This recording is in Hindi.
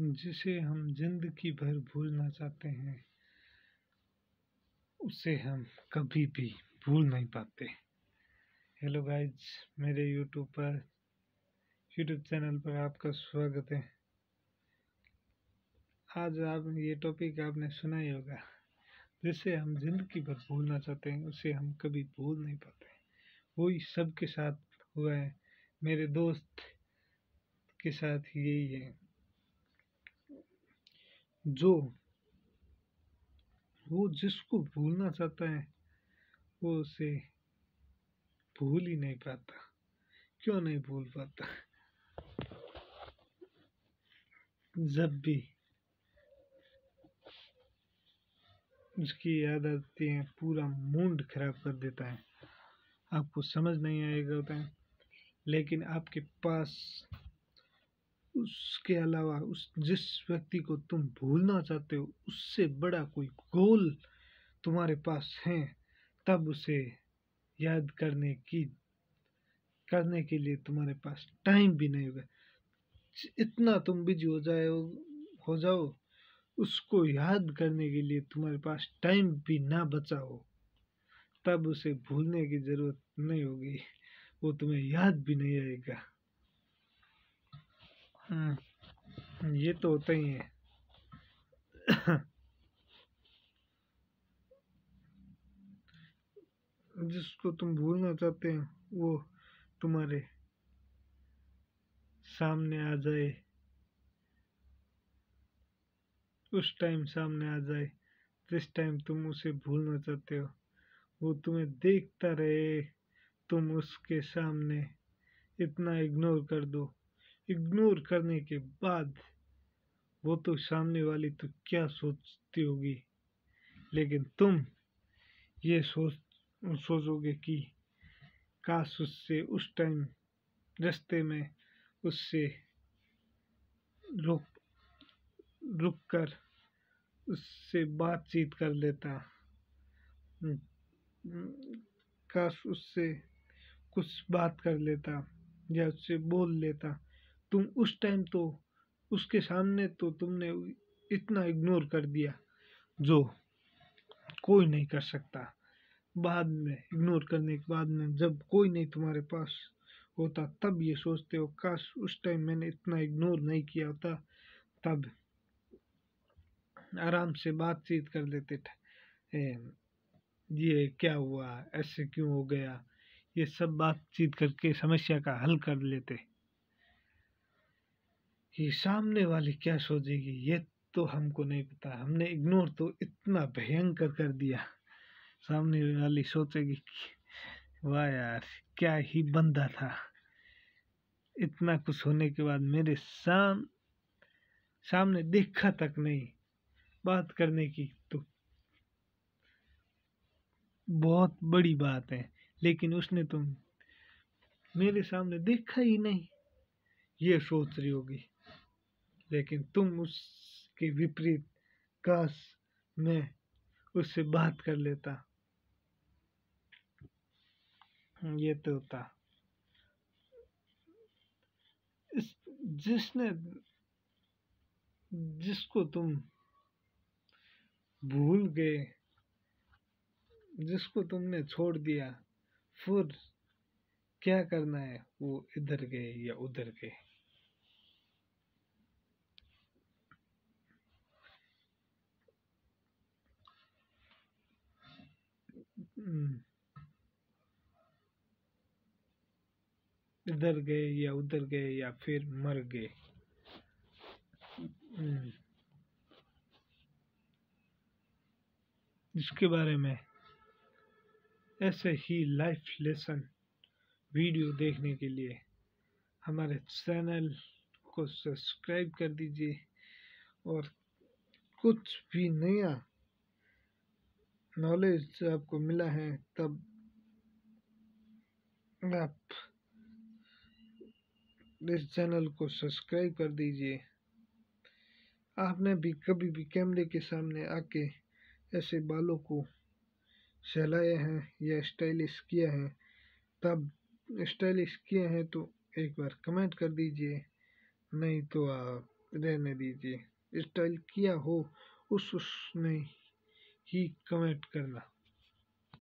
जिसे हम जिंदगी भर भूलना चाहते हैं उसे हम कभी भी भूल नहीं पाते हेलो गाइज मेरे यूट्यूब पर यूट्यूब चैनल पर आपका स्वागत है आज आप ये टॉपिक आपने सुना ही होगा जिसे हम जिंदगी भर भूलना चाहते हैं उसे हम कभी भूल नहीं पाते वही सबके साथ हुआ है मेरे दोस्त के साथ यही है जो वो जिसको भूलना चाहता है वो उसे भूल ही नहीं पाता क्यों नहीं भूल पाता जब भी उसकी याद आती है पूरा मूड खराब कर देता है आपको समझ नहीं आएगा होता है लेकिन आपके पास उसके अलावा उस जिस व्यक्ति को तुम भूलना चाहते हो उससे बड़ा कोई गोल तुम्हारे पास है तब उसे याद करने की करने के लिए तुम्हारे पास टाइम भी नहीं होगा इतना तुम बिजी हो जाए हो जाओ उसको याद करने के लिए तुम्हारे पास टाइम भी ना बचा हो तब उसे भूलने की ज़रूरत नहीं होगी वो तुम्हें याद भी नहीं आएगा हम्म, ये तो होता ही है जिसको तुम भूलना चाहते हो वो तुम्हारे सामने आ जाए उस टाइम सामने आ जाए जिस टाइम तुम उसे भूलना चाहते हो वो तुम्हें देखता रहे तुम उसके सामने इतना इग्नोर कर दो इग्नोर करने के बाद वो तो सामने वाली तो क्या सोचती होगी लेकिन तुम ये सोच सोचोगे कि काश उससे उस टाइम रास्ते में उससे रुक रुक कर उससे बातचीत कर लेता हम्म, काश उससे कुछ बात कर लेता या उससे बोल लेता तुम उस टाइम तो उसके सामने तो तुमने इतना इग्नोर कर दिया जो कोई नहीं कर सकता बाद में इग्नोर करने के बाद में जब कोई नहीं तुम्हारे पास होता तब ये सोचते हो काश उस टाइम मैंने इतना इग्नोर नहीं किया होता तब आराम से बातचीत कर लेते थे ये क्या हुआ ऐसे क्यों हो गया ये सब बातचीत करके समस्या का हल कर लेते कि सामने वाली क्या सोचेगी ये तो हमको नहीं पता हमने इग्नोर तो इतना भयंकर कर दिया सामने वाली सोचेगी वाह यार क्या ही बंदा था इतना कुछ होने के बाद मेरे साम सामने देखा तक नहीं बात करने की तो बहुत बड़ी बात है लेकिन उसने तो मेरे सामने देखा ही नहीं ये सोच रही होगी लेकिन तुम उसके विपरीत काश मैं उससे बात कर लेता हम्म, ये तो था इस जिसने जिसको तुम भूल गए जिसको तुमने छोड़ दिया फिर क्या करना है वो इधर गए या उधर गए हम्म। इधर गए या उधर गए या फिर मर गए हम्म। इसके बारे में ऐसे ही लाइफ लेसन वीडियो देखने के लिए हमारे चैनल को सब्सक्राइब कर दीजिए और कुछ भी नया नॉलेज आपको मिला है तब आप इस चैनल को सब्सक्राइब कर दीजिए आपने भी कभी भी कैमरे के सामने आके ऐसे बालों को सहलाया है या स्टाइलिश किया है तब स्टाइलिश किए हैं तो एक बार कमेंट कर दीजिए नहीं तो आप रहने दीजिए स्टाइल किया हो उस उसमें ही कमेंट करना